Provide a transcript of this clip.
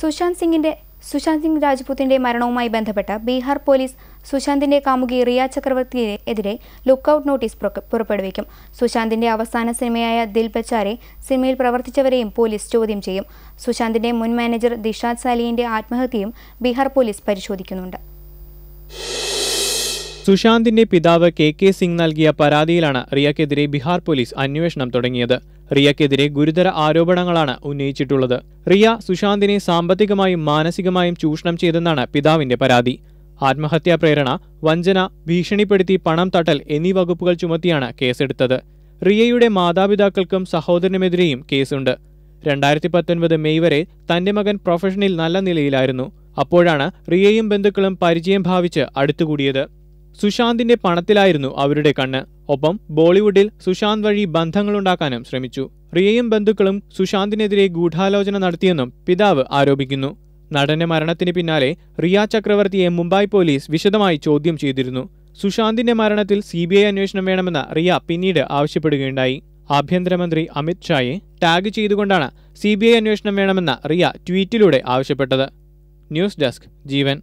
സുശാന്ത് സിംഗിന്റെ സുശാന്ത് സിംഗ് രാജ്പുത്തിന്റെ മരണവുമായി ബന്ധപ്പെട്ട് ബീഹാർ പോലീസ് സുശാന്തിന്റെ കാമുകി റിയ ചക്രവർത്തിയെതിരെ ഔട്ട് നോട്ടീസ് പുറപ്പെടുവിക്കും സുശാന്തിന്റെ അവസാന സിനിമയായ ദിൽ ബച്ചാരെ സിനിമയിൽ പ്രവർത്തിച്ചവരെയും പോലീസ് ചോദ്യം ചെയ്യും സുശാന്തിന്റെ മുൻ മാനേജർ ദിഷാദ് സാലിയന്റെ ആത്മഹത്യയും ബീഹാർ പോലീസ് പരിശോധിക്കുന്നുണ്ട് സുശാന്തിന്റെ പിതാവ് കെ കെ സിംഗ് നൽകിയ പരാതിയിലാണ് റിയക്കെതിരെ ബീഹാർ പോലീസ് അന്വേഷണം തുടങ്ങിയത് റിയക്കെതിരെ ഗുരുതര ആരോപണങ്ങളാണ് ഉന്നയിച്ചിട്ടുള്ളത് റിയ സുശാന്തിനെ സാമ്പത്തികമായും മാനസികമായും ചൂഷണം ചെയ്തെന്നാണ് പിതാവിന്റെ പരാതി ആത്മഹത്യാ പ്രേരണ വഞ്ചന ഭീഷണിപ്പെടുത്തി പണം തട്ടൽ എന്നീ വകുപ്പുകൾ ചുമത്തിയാണ് കേസെടുത്തത് റിയയുടെ മാതാപിതാക്കൾക്കും സഹോദരനുമെതിരെയും കേസുണ്ട് രണ്ടായിരത്തി പത്തൊൻപത് മെയ് വരെ തന്റെ മകൻ പ്രൊഫഷനിൽ നല്ല നിലയിലായിരുന്നു അപ്പോഴാണ് റിയയും ബന്ധുക്കളും പരിചയം ഭാവിച്ച് അടുത്തുകൂടിയത് സുശാന്തിന്റെ പണത്തിലായിരുന്നു അവരുടെ കണ്ണ് ഒപ്പം ബോളിവുഡിൽ സുശാന്ത് വഴി ബന്ധങ്ങളുണ്ടാക്കാനും ശ്രമിച്ചു റിയയും ബന്ധുക്കളും സുശാന്തിനെതിരെ ഗൂഢാലോചന നടത്തിയെന്നും പിതാവ് ആരോപിക്കുന്നു നടന്റെ മരണത്തിന് പിന്നാലെ റിയ ചക്രവർത്തിയെ മുംബൈ പോലീസ് വിശദമായി ചോദ്യം ചെയ്തിരുന്നു സുശാന്തിന്റെ മരണത്തിൽ സി ബി ഐ അന്വേഷണം വേണമെന്ന റിയ പിന്നീട് ആവശ്യപ്പെടുകയുണ്ടായി ആഭ്യന്തരമന്ത്രി അമിത് ഷായെ ടാഗ് ചെയ്തുകൊണ്ടാണ് സി ബി ഐ അന്വേഷണം വേണമെന്ന റിയ ട്വീറ്റിലൂടെ ആവശ്യപ്പെട്ടത് ന്യൂസ് ഡെസ്ക് ജീവൻ